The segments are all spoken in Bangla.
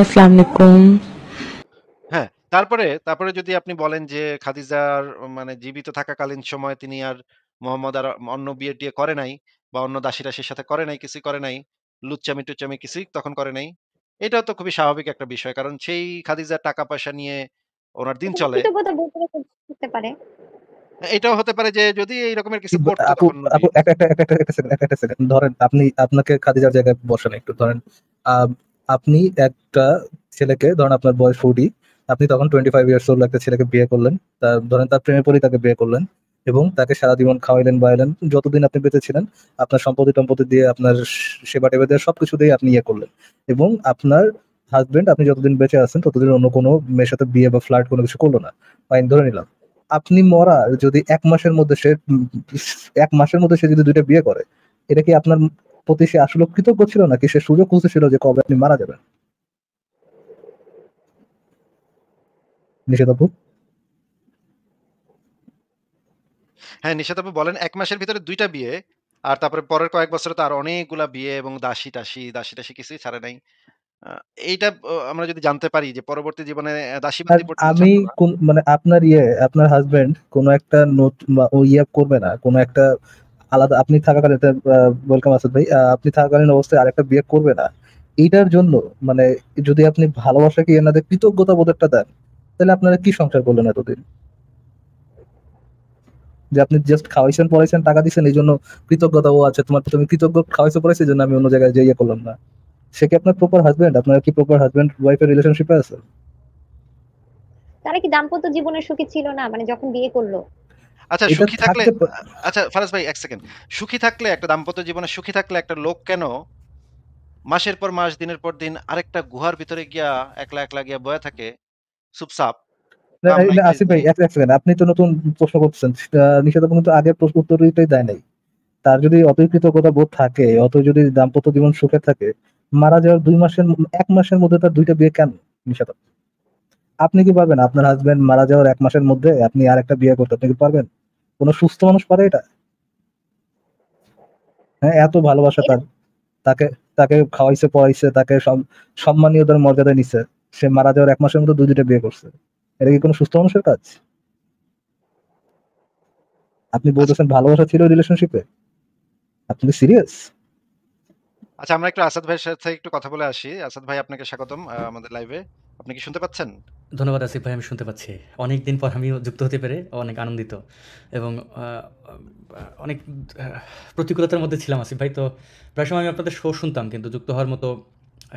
আসসালামু হ্যাঁ তারপরে তারপরে যদি আপনি বলেন যে খাদিজার মানে জীবিত থাকাকালীন সময় তিনি আর মোহাম্মদ আর অন্য বিয়ে টিয়ে করে নাই বা অন্য দাসী টাসীর সাথে করে নাই কিছুই করে নাই লুচ্চামি টুচ্চামি কিছুই তখন করে নাই এটাও তো খুবই স্বাভাবিক একটা বিষয় কারণ সেই খাদিজার টাকা পয়সা নিয়ে ওনার দিন চলে হ্যাঁ, এটাও হতে পারে যে যদি এই রকমের কিছু করতে আপু আপু একটা একটা একটা সেকেন্ড ধরেন আপনি আপনাকে খাদিজার জায়গায় বসেন একটু ধরেন আপনি একটা ছেলেকে ধরেন আপনার বয়স ফোর্টি আপনি তখন টোয়েন্টি ফাইভ ইয়ার্স ওল্ড একটা ছেলেকে বিয়ে করলেন তার ধরেন তার প্রেমে পরেই তাকে বিয়ে করলেন এবং তাকে সারা জীবন খাওয়াইলেন বাইলেন যতদিন আপনি বেঁচে ছিলেন আপনার সম্পত্তি টম্পতি দিয়ে আপনার সেবা টেবা দিয়ে সবকিছু দিয়ে আপনি ইয়ে করলেন এবং আপনার হাজবেন্ড আপনি যতদিন বেঁচে আছেন ততদিন অন্য কোনো মেয়ের সাথে বিয়ে বা ফ্লার্ট কোনো কিছু করলো না ফাইন ধরে নিলাম আপনি মরার যদি এক মাসের মধ্যে সে এক মাসের মধ্যে সে যদি দুইটা বিয়ে করে এটা কি আপনার প্রতি সে আসলে কৃতজ্ঞ ছিল নাকি সে সুযোগ খুঁজতেছিল যে কবে আপনি মারা যাবেন নিষেধাবু হ্যাঁ নিষেধাবু বলেন এক মাসের ভিতরে দুইটা বিয়ে আর তারপরে পরের কয়েক বছর তো আর অনেকগুলা বিয়ে এবং দাসী টাসি দাসী টাসি কিছুই ছাড়ে নাই এইটা আমরা যদি জানতে পারি যে পরবর্তী জীবনে দাসী আমি মানে আপনার ইয়ে আপনার হাজবেন্ড কোন একটা নোট বা ইয়ে করবে না কোন একটা আলাদা আপনি থাকাকালীন ওয়েলকাম আসাদ ভাই আপনি থাকাকালীন অবস্থায় আরেকটা বিয়ে করবে না এটার জন্য মানে যদি আপনি ভালোবাসাকে এনাদের কৃতজ্ঞতা বোধটা দেন তাহলে আপনারা কি সংসার করলেন এতদিন যে আপনি জাস্ট খাওয়াইছেন পড়াইছেন টাকা দিচ্ছেন এই জন্য কৃতজ্ঞতা ও আছে আচ্ছা, তোমার তুমি কৃতজ্ঞ খাওয়াইছো পড়াইছো এই জন্য আমি অন্য জায়গায় যাইয়া করলাম না সে কি আপনার প্রপার হাজবেন্ড আপনার কি প্রপার হাজবেন্ড ওয়াইফের রিলেশনশিপে আছে তারা কি দাম্পত্য জীবনের সুখী ছিল না মানে যখন বিয়ে করলো আচ্ছা সুখী থাকলে আচ্ছা ফারাজ ভাই এক সেকেন্ড সুখী থাকলে একটা দাম্পত্য জীবনে সুখী থাকলে একটা লোক কেন মাসের পর মাস দিনের পর দিন আরেকটা গুহার ভিতরে গিয়া একলা একলা গিয়া বয়া থাকে চুপচাপ আসিফ ভাই এক সেকেন্ড আপনি তো নতুন প্রশ্ন করছেন নিষেধাজ্ঞা তো আগের প্রশ্ন উত্তরটাই দেয় নাই তার যদি অতই কৃতজ্ঞতা বোধ থাকে অত যদি দাম্পত্য জীবন সুখে থাকে মারা যাওয়ার দুই মাসের এক মাসের মধ্যে তার দুইটা বিয়ে কেন নিষেধাজ্ঞা আপনি কি পারবেন আপনার হাজবেন্ড মারা যাওয়ার এক মাসের মধ্যে আপনি আর একটা বিয়ে করতে আপনি কি পারবেন কোনো সুস্থ মানুষ পারে এটা হ্যাঁ এত ভালোবাসা তার তাকে তাকে খাওয়াইছে পড়াইছে তাকে সম্মানীয় মর্যাদা নিছে সে মারা যাওয়ার এক মাসের মধ্যে দুই দুটা বিয়ে করছে এটা কি কোনো সুস্থ মানুষের কাজ আপনি বলতেছেন ভালোবাসা ছিল রিলেশনশিপে আপনি সিরিয়াস আচ্ছা আমরা একটু আসাদ ভাইয়ের সাথে একটু কথা বলে আসি আসাদ ভাই আপনাকে স্বাগতম আমাদের লাইভে আপনি কি শুনতে পাচ্ছেন ধন্যবাদ আসিফ ভাই আমি শুনতে পাচ্ছি অনেক দিন পর আমিও যুক্ত হতে পেরে অনেক আনন্দিত এবং অনেক প্রতিকূলতার মধ্যে ছিলাম আসিফ ভাই তো প্রায় সময় আমি আপনাদের শো শুনতাম কিন্তু যুক্ত হওয়ার মতো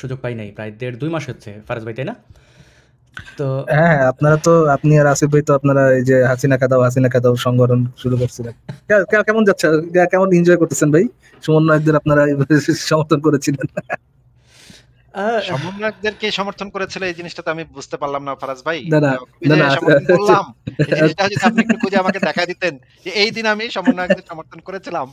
সুযোগ পাই নাই প্রায় দেড় দুই মাস হচ্ছে ফারাজ ভাই তাই না তো হ্যাঁ আপনারা তো আপনি আর আসিফ ভাই তো আপনারা এই যে হাসিনা খাদাও হাসিনা খাদাও সংগঠন শুরু করছিলেন কেমন যাচ্ছে কেমন এনজয় করতেছেন ভাই সমন্বয়কদের আপনারা সমর্থন করেছিলেন সমন্বয়কদেরকে সমর্থন করেছিল এই জিনিসটা তো আমি বুঝতে পারলাম না ফারাজ ভাই আচ্ছা। খুঁজে আমাকে দেখা দিতেন যে এই দিন আমি সমন্বয়কদের সমর্থন করেছিলাম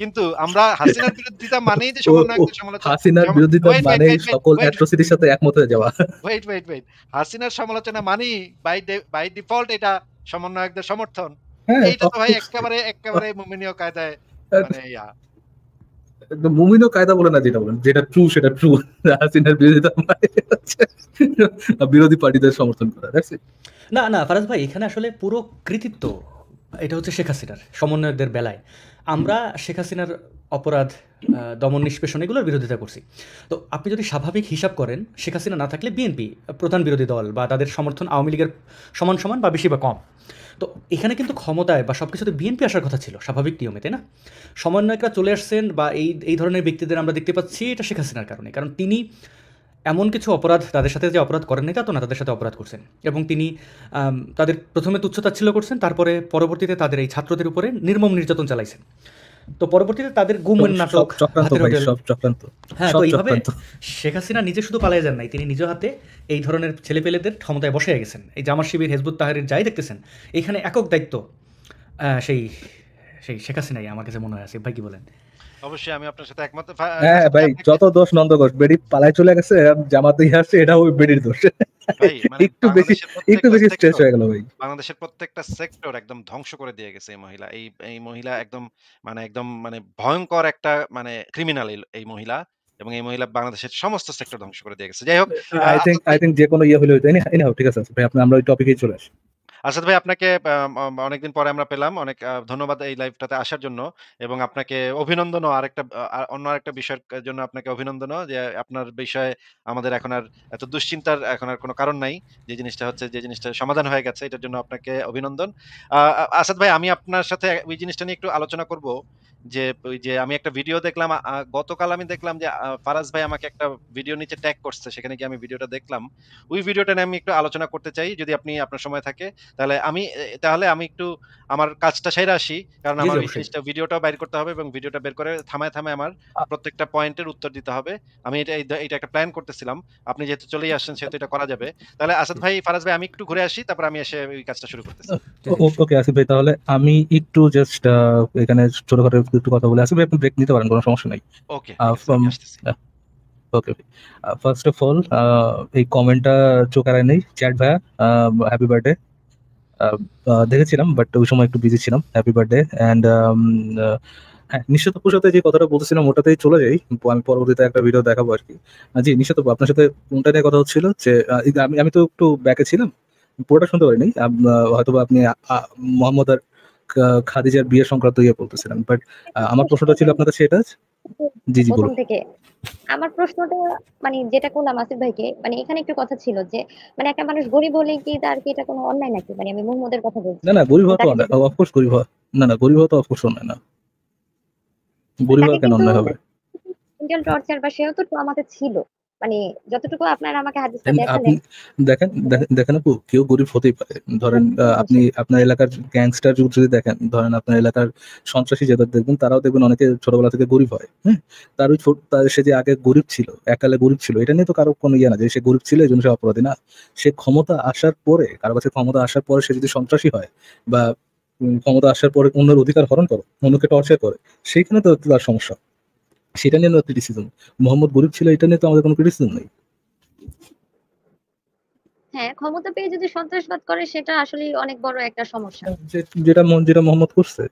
কিন্তু আমরা হাসিনার বিরোধিতা মানেই যে সমন্বয়কদের সমালোচনা হাসিনার বিরোধিতা মানে সকল অ্যাট্রোসিটির সাথে একমত হয়ে যাওয়া ওয়েট ওয়েট ওয়েট হাসিনার সমালোচনা মানেই বাই বাই ডিফল্ট এটা সমন্বয়কদের সমর্থন হ্যাঁ, এইটা তো ভাই একেবারে একেবারে মুমিনীয় কায়দায় হ্যাঁ, মানে ইয়া মুমিনও কায়দা বলে না যেটা বলেন যেটা ট্রু সেটা ট্রু হাসিনার বিরোধিতা মানে বিরোধী পার্টিদের সমর্থন করা না না ফারাজ ভাই এখানে আসলে পুরো কৃতিত্ব এটা হচ্ছে শেখ হাসিনার সমন্বয়কদের বেলায় আমরা শেখ হাসিনার অপরাধ দমন নিষ্পেষণ এগুলোর বিরোধিতা করছি তো আপনি যদি স্বাভাবিক হিসাব করেন শেখ হাসিনা না থাকলে বিএনপি প্রধান বিরোধী দল বা তাদের সমর্থন আওয়ামী লীগের সমান সমান বা বেশি বা কম তো এখানে কিন্তু ক্ষমতায় বা সব কিছুতে বিএনপি আসার কথা ছিল স্বাভাবিক নিয়মে তাই না সমন্বয়করা চলে আসছেন বা এই এই ধরনের ব্যক্তিদের আমরা দেখতে পাচ্ছি এটা শেখ হাসিনার কারণে কারণ তিনি এমন কিছু অপরাধ তাদের সাথে যে অপরাধ করেন তা তো না তাদের সাথে অপরাধ করছেন এবং তিনি তাদের প্রথমে তুচ্ছতাচ্ছিল্য করছেন তারপরে পরবর্তীতে তাদের এই ছাত্রদের উপরে নির্মম নির্যাতন চালাইছেন তো পরবর্তীতে তাদের গুমের নাটক হ্যাঁ তো এইভাবে শেখ হাসিনা নিজে শুধু পালিয়ে যান নাই তিনি নিজ হাতে এই ধরনের ছেলে পেলেদের ক্ষমতায় বসে গেছেন এই জামার শিবির হেজবুত তাহারের যাই দেখতেছেন এখানে একক দায়িত্ব সেই সেই শেখ হাসিনাই আমার কাছে মনে হয় আছে ভাই কি বলেন অবশ্যই আমি আপনার সাথে একমত হ্যাঁ আচ্ছা, ভাই যত দোষ নন্দঘোষ বেড়ি পালায় চলে গেছে জামাতে আসছে এটা ওই বেড়ির দোষ মানে একটু বেশি একটু বেশি স্ট্রেস হয়ে গেল ভাই বাংলাদেশের প্রত্যেকটা সেক্টর একদম ধ্বংস করে দিয়ে গেছে এই মহিলা এই এই মহিলা একদম মানে একদম মানে ভয়ঙ্কর একটা মানে ক্রিমিনাল এই মহিলা এবং এই মহিলা বাংলাদেশের সমস্ত সেক্টর ধ্বংস করে দিয়ে গেছে যাই হোক আই থিংক আই থিংক যে কোনো ইয়ে হলে তাই ঠিক আছে আচ্ছা, ভাই আপনি আমরা ওই টপিকেই চলে আসি আসাদ আচ্ছা, ভাই আপনাকে অনেকদিন পরে আমরা পেলাম অনেক ধন্যবাদ এই লাইভটাতে আসার জন্য এবং আপনাকে অভিনন্দনও আরেকটা অন্য আরেকটা বিষয়ের জন্য আপনাকে অভিনন্দনও যে আপনার বিষয়ে আমাদের এখন আর এত দুশ্চিন্তার এখন আর কোনো কারণ নাই যে জিনিসটা হচ্ছে যে জিনিসটা সমাধান হয়ে গেছে এটার জন্য আপনাকে অভিনন্দন আসাদ ভাই আমি আপনার সাথে ওই জিনিসটা নিয়ে একটু আলোচনা করব যে ওই যে আমি একটা ভিডিও দেখলাম গতকাল আমি দেখলাম যে ফারাজ ভাই আমাকে একটা ভিডিও নিচে ট্যাগ করছে সেখানে গিয়ে আমি ভিডিওটা দেখলাম ওই ভিডিওটা নিয়ে আমি একটু আলোচনা করতে চাই যদি আপনি আপনার সময় থাকে তাহলে আমি তাহলে আমি একটু আমার কাজটা সেরে আসি কারণ আমার জিনিসটা ভিডিওটা বের করতে হবে এবং ভিডিওটা বের করে থামায় থামায় আমার প্রত্যেকটা পয়েন্টের উত্তর দিতে হবে আমি এটা এটা একটা প্ল্যান করতেছিলাম আপনি যেহেতু চলেই আসছেন সেহেতু এটা করা যাবে তাহলে আসাদ ভাই ফারাজ ভাই আমি একটু ঘুরে আসি তারপর আমি এসে ওই কাজটা শুরু করতেছি ওকে আসিফ ভাই তাহলে আমি একটু জাস্ট এখানে ছোটখাটো একটু কথা বলে আসবে আপনি ব্রেক নিতে পারেন কোনো সমস্যা নাই okay okay first of all এই কমেন্টটা চোখ নেই চ্যাট ভাইয়া হ্যাপি বার্থডে দেখেছিলাম বাট ওই সময় একটু বিজি ছিলাম হ্যাপি বার্থডে অ্যান্ড হ্যাঁ নিশ্চিত আপুর সাথে যে কথাটা বলতেছিলাম ওটাতেই চলে যাই আমি পরবর্তীতে একটা ভিডিও দেখাবো আর কি জি নিশ্চিত আপনার সাথে কোনটা নিয়ে কথা হচ্ছিল যে আমি আমি তো একটু ব্যাকে ছিলাম পুরোটা শুনতে পারিনি হয়তো আপনি মোহাম্মদ আর খাদিজার বিয়ে সংক্রান্ত ইয়ে বলতেছিলেন বাট আমার প্রশ্নটা ছিল আপনাদের সেটা জি জি বলুন থেকে আমার প্রশ্নটা মানে যেটা করলাম আসিফ ভাইকে মানে এখানে একটু কথা ছিল যে মানে একটা মানুষ গরিব হলে কি তার কি এটা কোনো অন্যায় নাকি মানে আমি মুহম্মদের কথা বলছি না না গরিব হতো না অন্যায় অফকোর্স গরিব হওয়া না না গরিব হতো তো অফকোর্স অন্যায় না গরিব হওয়া কেন অন্যায় হবে ইন্ডিয়ান টর্চার বা সেও তো আমাদের ছিল মানে যতটুকু আপনারা আমাকে হাদিসটা দেখালেন দেখেন দেখেন আপু কেউ গরিব হতেই পারে ধরেন আপনি আপনার এলাকার গ্যাংস্টার যদি দেখেন ধরেন আপনার এলাকার সন্ত্রাসী যাদের দেখবেন তারাও দেখবেন অনেকে ছোটবেলা থেকে গরিব হয় হ্যাঁ তার ওই ছোট সে যে আগে গরিব ছিল একালে গরিব ছিল এটা নিয়ে তো কারো কোনো ইয়ে না যে সে গরিব ছিল এই জন্য সে অপরাধী না সে ক্ষমতা আসার পরে কারো কাছে ক্ষমতা আসার পরে সে যদি সন্ত্রাসী হয় বা ক্ষমতা আসার পরে অন্যের অধিকার হরণ করো অন্যকে টর্চার করে সেইখানে তো তার সমস্যা সেটা নিয়ে না ক্রিটিসিজম মোহাম্মদ গরিব ছিল এটা নিয়ে তো আমাদের কোনো ক্রিটিসিজম নেই হ্যাঁ ক্ষমতা পেয়ে যদি সন্ত্রাসবাদ করে সেটা আসলে অনেক বড় একটা সমস্যা হ্যাঁ, যেটা মন যেটা মোহাম্মদ করছে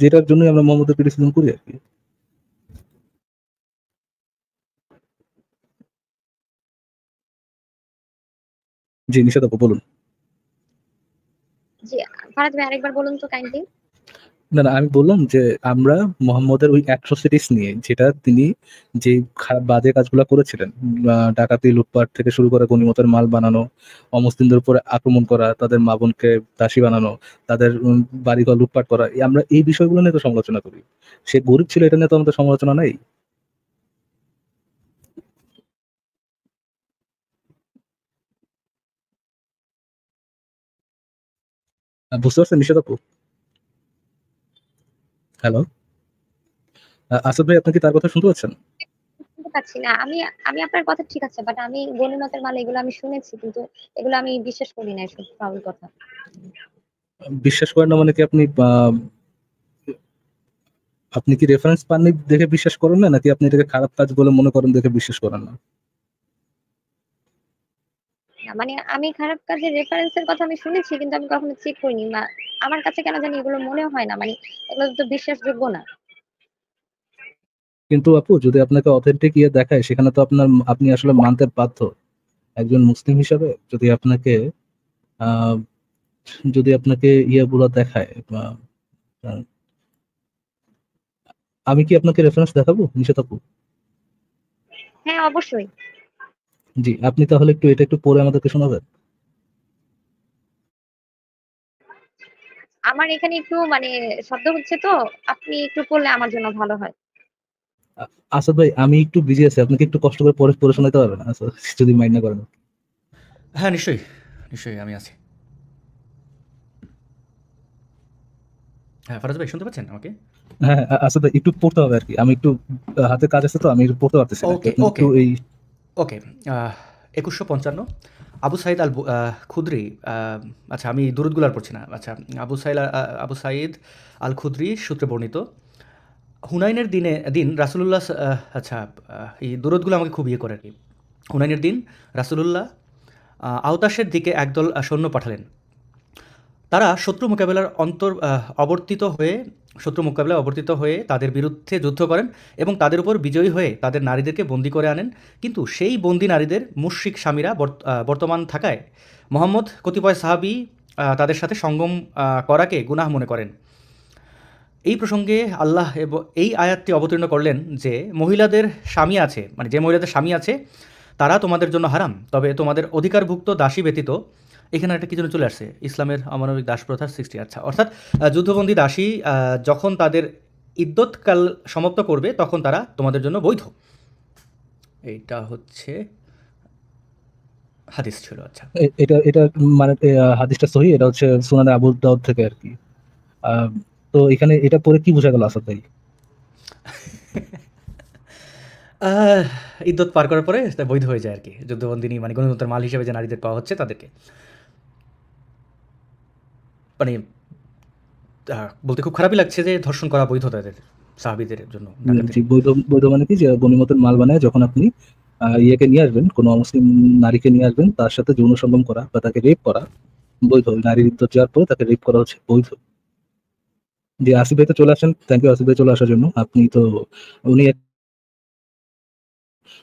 যেটার জন্যই আমরা মোহাম্মদের ক্রিটিসিজম করি আর কি জি নিশাদ বলুন জি ফারাজ ভাই আরেকবার বলুন তো কাইন্ডলি না না আমি বললাম যে আমরা মোহাম্মদের ওই অ্যাট্রোসিটিস নিয়ে যেটা তিনি যে খারাপ বাজে কাজগুলো করেছিলেন ডাকাতি লুটপাট থেকে শুরু করে গণিমতের মাল বানানো অমুসলিমদের উপরে আক্রমণ করা তাদের মা বোনকে দাসী বানানো তাদের বাড়িঘর লুটপাট করা আমরা এই বিষয়গুলো নিয়ে তো সমালোচনা করি সে গরিব ছিল এটা নিয়ে তো আমাদের সমালোচনা নাই বুঝতে পারছেন নিষেধাজ্ঞা হ্যালো আসাদ ভাই আপনি কি তার কথা শুনতে পাচ্ছেন পাচ্ছি না আমি আমি আপনার কথা ঠিক আছে বাট আমি গণিমতের এগুলো আমি শুনেছি কিন্তু এগুলো আমি বিশ্বাস করি না এসব ফাউল কথা বিশ্বাস করেন না মানে কি আপনি আপনি কি রেফারেন্স পাননি দেখে বিশ্বাস করেন না নাকি আপনি এটাকে খারাপ কাজ বলে মনে করেন দেখে বিশ্বাস করেন না মানে আমি খারাপ কাজের রেফারেন্সের কথা আমি শুনেছি কিন্তু আমি কখনো চেক করিনি বা আমার কাছে কেন জানি এগুলো মনে হয় না মানে এগুলো তো বিশ্বাসযোগ্য না কিন্তু আপু যদি আপনাকে অথেন্টিক ইয়ে দেখায় সেখানে তো আপনার আপনি আসলে মানতে বাধ্য একজন মুসলিম হিসাবে যদি আপনাকে যদি আপনাকে ইয়েগুলো দেখায় আমি কি আপনাকে রেফারেন্স দেখাবো নিশাত আপু হ্যাঁ অবশ্যই জি আপনি তাহলে একটু এটা একটু পরে আমাদেরকে শোনাবেন আমার এখানে একটু মানে শব্দ হচ্ছে তো আপনি একটু পড়লে আমার জন্য ভালো হয় আসাদ ভাই আমি একটু বিজি আছি আপনাকে একটু কষ্ট করে পড়ে পড়ে শোনাতে পারবেন আচ্ছা, যদি মাইন্ড না করেন হ্যাঁ নিশ্চয়ই নিশ্চয়ই আমি আছি হ্যাঁ ফরাজ ভাই শুনতে পাচ্ছেন আমাকে হ্যাঁ আসাদ ভাই একটু পড়তে হবে আর কি আমি একটু হাতে কাজ আছে তো আমি পড়তে পারতেছি ওকে ওকে এই ওকে একুশশো পঞ্চান্ন আবু সাইদ আল খুদ্রি আচ্ছা আমি দুরুদগুলার পড়ছি না আচ্ছা আবু সাইদ আবু সাইদ আল খুদ্রি সূত্রে বর্ণিত হুনাইনের দিনে দিন রাসুলুল্লাহ আচ্ছা এই দুরুদগুলো আমাকে খুব ইয়ে করে আর কি হুনাইনের দিন রাসুলুল্লাহ আওতাসের দিকে একদল সৈন্য পাঠালেন তারা শত্রু মোকাবেলার অন্তর অবর্তিত হয়ে শত্রু মোকাবিলায় অবর্তিত হয়ে তাদের বিরুদ্ধে যুদ্ধ করেন এবং তাদের উপর বিজয়ী হয়ে তাদের নারীদেরকে বন্দি করে আনেন কিন্তু সেই বন্দি নারীদের মুশ্রিক স্বামীরা বর্তমান থাকায় মোহাম্মদ কতিপয় সাহাবি তাদের সাথে সঙ্গম করাকে গুনাহ মনে করেন এই প্রসঙ্গে আল্লাহ এই আয়াতটি অবতীর্ণ করলেন যে মহিলাদের স্বামী আছে মানে যে মহিলাদের স্বামী আছে তারা তোমাদের জন্য হারাম তবে তোমাদের অধিকারভুক্ত দাসী ব্যতীত এখানে একটা কি জন্য চলে আসছে ইসলামের অমানবিক দাস প্রথার সৃষ্টি আচ্ছা অর্থাৎ যুদ্ধবন্দী দাসী যখন তাদের ইদ্যৎকাল সমাপ্ত করবে তখন তারা তোমাদের জন্য বৈধ এইটা হচ্ছে হাদিস ছিল আচ্ছা এটা এটা মানে হাদিসটা সহি এটা হচ্ছে সুনানে আবু দাউদ থেকে আর কি তো এখানে এটা পরে কি বোঝা গেল আসাদ ভাই ইদ্যত পার করার পরে বৈধ হয়ে যায় আর কি যুদ্ধবন্দিনী মানে গণতন্ত্রের মাল হিসেবে যে নারীদের পাওয়া হচ্ছে তাদেরকে মানে বলতে খুব খারাপই লাগছে যে ধর্ষণ করা বৈধ তাদের সাহাবিদের জন্য বৈধ বৈধ মানে কি যে বনিমতের মাল বানায় যখন আপনি ইয়েকে নিয়ে আসবেন কোনো অমুসলিম নারীকে নিয়ে আসবেন তার সাথে যৌন সঙ্গম করা বা তাকে রেপ করা বৈধ নারীর ইদ্যত যাওয়ার পরে তাকে রেপ করা হচ্ছে বৈধ যে আসিফ ভাই তো চলে আসেন থ্যাংক ইউ আসিফ ভাই চলে আসার জন্য আপনি তো উনি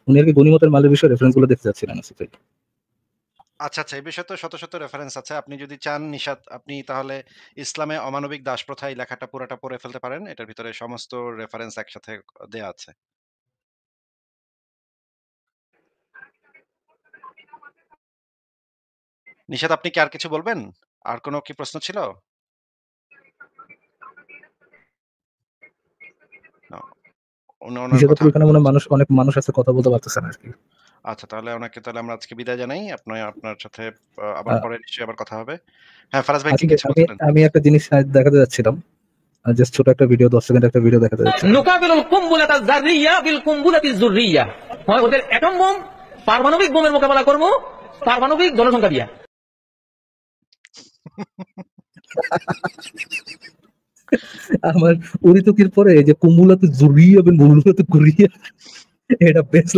উনি আর কি গণিমতের মালের বিষয়ে গুলো দেখতে যাচ্ছিলেন আসিফ ভাই আচ্ছা আচ্ছা এই বিষয়ে তো শত শত রেফারেন্স আছে আপনি যদি চান নিশাত আপনি তাহলে ইসলামে অমানবিক দাস প্রথা এই লেখাটা পুরোটা পড়ে ফেলতে পারেন এটার ভিতরে সমস্ত রেফারেন্স একসাথে দেয়া আছে নিশাত আপনি কি আর কিছু বলবেন আর কোনো কি প্রশ্ন ছিল মানুষ অনেক মানুষ আছে কথা বলতে পারতেছে না আর কি আচ্ছা তাহলে ওনাকে তাহলে আমরা আজকে বিদায় জানাই আপনার আপনার সাথে আবার হ্যাঁ। পরে নিশ্চয়ই আবার কথা হবে হ্যাঁ ফারাজ ভাই আচ্ছা, কি আমি একটা জিনিস দেখাতে যাচ্ছিলাম জাস্ট ছোট একটা ভিডিও 10 সেকেন্ড একটা ভিডিও দেখাতে যাচ্ছি নুকাবিলুল কুমবুলাতাল জাররিয়া বিল কুমবুলাতিল জুররিয়া হয় ওদের অ্যাটম বোম পারমাণবিক বোমের মোকাবেলা করব পারমাণবিক জনসংখ্যা দিয়া আমার উরিতুকির পরে যে কুমুলাতে জুরিয়া এবং মুলুতে কুরিয়া हेड ऑफ बेस